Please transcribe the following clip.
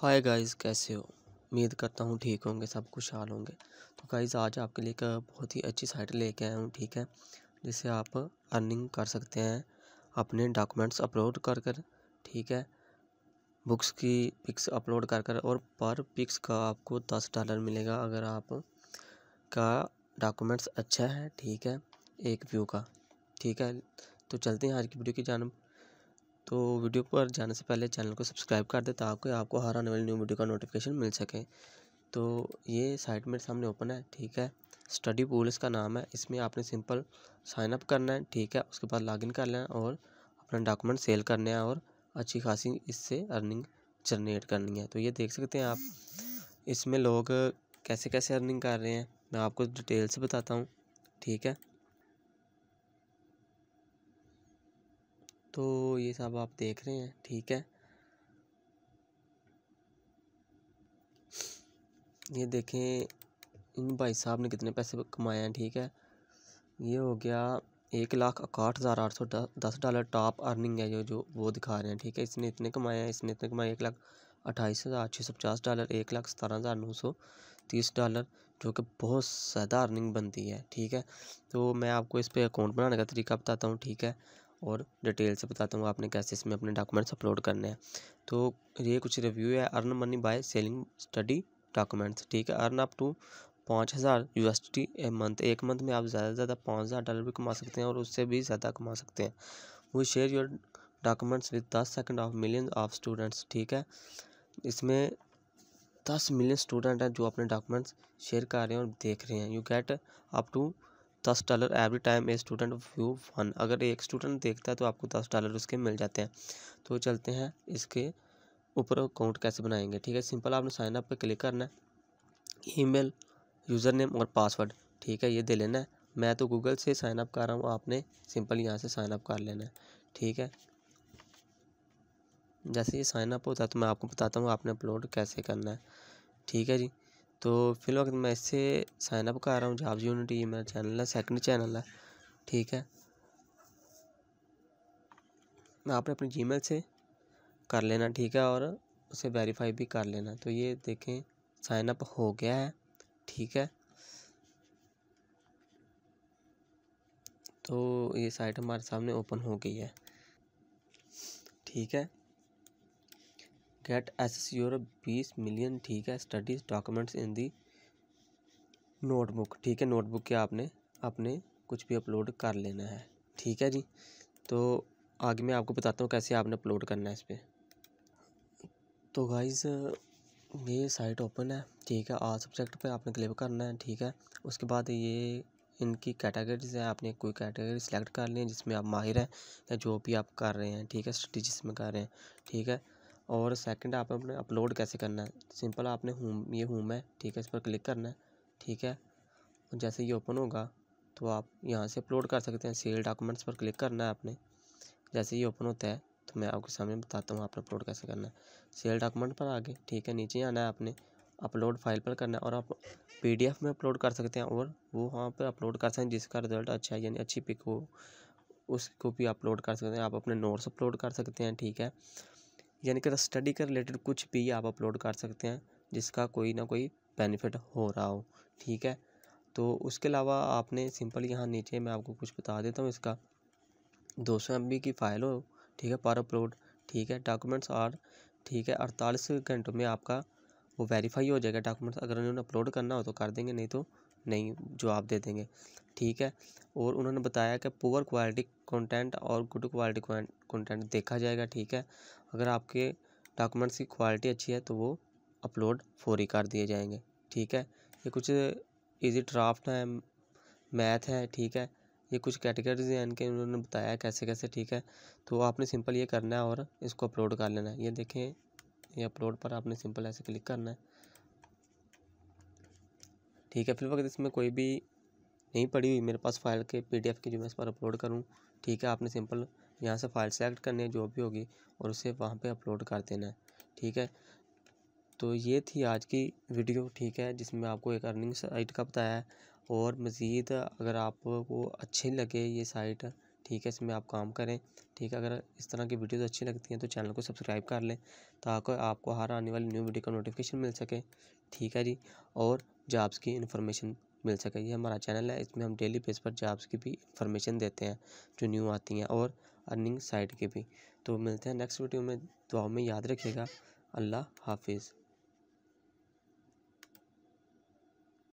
hi guys कैसे हो उम्मीद करता हूँ ठीक होंगे सब खुशहाल होंगे तो गाइस आज आपके लिए एक बहुत ही अच्छी साइट लेके आया हूँ ठीक है जिससे आप अर्निंग कर सकते हैं अपने डॉक्यूमेंट्स अपलोड कर कर ठीक है बुक्स की पिक्स अपलोड कर कर और पर पिक्स का आपको दस डॉलर मिलेगा अगर आप का डॉक्यूमेंट्स अच्छा है ठीक है एक व्यू का ठीक है तो चलते हैं आज की वीडियो की जानब तो वीडियो पर जाने से पहले चैनल को सब्सक्राइब कर दें ताकि आपको हर आने वाली न्यू वीडियो का नोटिफिकेशन मिल सके तो ये साइट मेरे सामने ओपन है ठीक है स्टडी पूल इसका नाम है इसमें आपने सिंपल साइन अप करना है ठीक है उसके बाद लॉगिन कर लेना है और अपना डॉक्यूमेंट सेल करने हैं और अच्छी खासी इससे अर्निंग जनरेट करनी है तो ये देख सकते हैं आप इसमें लोग कैसे कैसे अर्निंग कर रहे हैं मैं आपको डिटेल से बताता हूँ ठीक है तो ये सब आप देख रहे हैं ठीक है ये देखें इन भाई साहब ने कितने पैसे कमाए हैं ठीक है ये हो गया एक लाख इकाहठ हज़ार आठ सौ दस डॉलर टॉप अर्निंग है जो जो वो दिखा रहे हैं ठीक है इसने इतने कमाए हैं इसने इतने कमाए एक लाख अट्ठाईस हज़ार छः सौ पचास डॉलर एक लाख सतारह हज़ार नौ सौ तीस डॉलर जो कि बहुत ज़्यादा अर्निंग बनती है ठीक है तो मैं आपको इस पर अकाउंट बनाने का तरीका बताता हूँ ठीक है और डिटेल से बताता हूँ आपने कैसे इसमें अपने डॉक्यूमेंट्स अपलोड करने हैं तो ये कुछ रिव्यू है earn money by selling study documents ठीक है अर्न अप टू पाँच हज़ार U S T a month एक मंथ में आप ज़्यादा से ज़्यादा पाँच हज़ार डॉलर भी कमा सकते हैं और उससे भी ज़्यादा कमा सकते हैं वो share your documents with tens second of million of students ठीक है इसमें दस मिलियन स्टूडेंट हैं जो अपने डॉक्यूमेंट्स शेयर कर रहे हैं और देख रहे हैं यू गेट अप टू दस dollar every time a student view one अगर एक स्टूडेंट देखता है तो आपको दस डॉलर उसके मिल जाते हैं तो चलते हैं इसके ऊपर अकाउंट कैसे बनाएंगे ठीक है सिंपल आपने साइन अप पर क्लिक करना है ईमेल यूज़र नेम और पासवर्ड ठीक है ये दे लेना है मैं तो गूगल से साइन अप कर रहा हूँ आपने सिंपल यहाँ से साइन अप कर लेना है ठीक है जैसे ये साइनअप होता है तो मैं आपको बताता हूँ आपने अपलोड कैसे करना है ठीक है जी तो फिल वक्त मैं इससे साइनअप कर रहा हूँ जॉब्स यूनिटी मेरा चैनल है सेकंड चैनल है ठीक है आपने अपने जीमेल से कर लेना ठीक है और उसे वेरीफाई भी कर लेना तो ये देखें साइनअप हो गया है ठीक है तो ये साइट हमारे सामने ओपन हो गई है ठीक है एस एस योर 20 मिलियन ठीक है studies documents in the notebook ठीक है नोटबुक के आपने अपने कुछ भी अपलोड कर लेना है ठीक है जी तो आगे मैं आपको बताता हूँ कैसे आपने अपलोड करना है इस पर तो गाइज़ ये साइट ओपन है ठीक है आ सब्जेक्ट पे आपने क्लिक करना है ठीक है उसके बाद ये इनकी कैटेगरीज हैं आपने कोई कैटेगरी सेलेक्ट कर ली है जिसमें आप माहिर हैं या जो भी आप कर रहे हैं ठीक है स्टडी में कर रहे हैं ठीक है और सेकंड आप अपने अपलोड कैसे करना है सिंपल आपने होम ये होम है ठीक है इस पर क्लिक करना है ठीक है जैसे ये ओपन होगा तो आप यहाँ से अपलोड कर सकते हैं सेल डॉक्यूमेंट्स पर क्लिक करना है आपने जैसे ये ओपन होता है तो मैं आपके सामने बताता हूँ आपने अपलोड कैसे करना है सेल डॉक्यूमेंट पर आगे ठीक है नीचे आना है आपने अपलोड फाइल पर करना है और आप एफ में अपलोड कर सकते हैं और वो वहाँ पर अपलोड कर सकते हैं जिसका रिजल्ट अच्छा है यानी अच्छी पिक हो उसको भी अपलोड कर सकते हैं आप अपने नोट्स अपलोड कर सकते हैं ठीक है यानी कि स्टडी के रिलेटेड कुछ भी आप अपलोड कर सकते हैं जिसका कोई ना कोई बेनिफिट हो रहा हो ठीक है तो उसके अलावा आपने सिंपल यहाँ नीचे मैं आपको कुछ बता देता हूँ इसका दो सौ एम बी की फ़ाइल हो ठीक है पर अपलोड ठीक है डॉक्यूमेंट्स और ठीक है अड़तालीस घंटों में आपका वो वेरीफाई हो जाएगा डॉक्यूमेंट्स अगर उन्होंने अपलोड करना हो तो कर देंगे नहीं तो नहीं जवाब दे देंगे ठीक है और उन्होंने बताया कि पुअर क्वालिटी कंटेंट और गुड क्वालिटी कंटेंट देखा जाएगा ठीक है अगर आपके डॉक्यूमेंट्स की क्वालिटी अच्छी है तो वो अपलोड फौरी कर दिए जाएंगे ठीक है ये कुछ इजी ड्राफ्ट है मैथ है ठीक है ये कुछ कैटेगरीज हैं इनके उन्होंने बताया कैसे कैसे ठीक है तो आपने सिंपल ये करना है और इसको अपलोड कर लेना है ये देखें ये अपलोड पर आपने सिंपल ऐसे क्लिक करना है ठीक है फिर वक्त इसमें कोई भी नहीं पड़ी हुई मेरे पास फाइल के पी की जो मैं इस पर अपलोड करूँ ठीक है आपने सिंपल यहाँ से फाइल सेलेक्ट करनी है जो भी होगी और उसे वहाँ पर अपलोड कर देना है ठीक है तो ये थी आज की वीडियो ठीक है जिसमें आपको एक अर्निंग साइट का बताया है और मज़ीद अगर आपको अच्छी लगे ये साइट ठीक है इसमें आप काम करें ठीक है अगर इस तरह की वीडियोस अच्छी लगती हैं तो चैनल को सब्सक्राइब कर लें ताकि आपको हर आने वाली न्यू वीडियो का नोटिफिकेशन मिल सके ठीक है जी और जॉब्स की इन्फॉर्मेशन मिल सके ये हमारा चैनल है इसमें हम डेली बेस पर जॉब्स की भी इंफॉर्मेशन देते हैं जो न्यू आती हैं और अर्निंग साइट की भी तो मिलते हैं नेक्स्ट वीडियो में दुआ में याद रखिएगा अल्लाह हाफिज़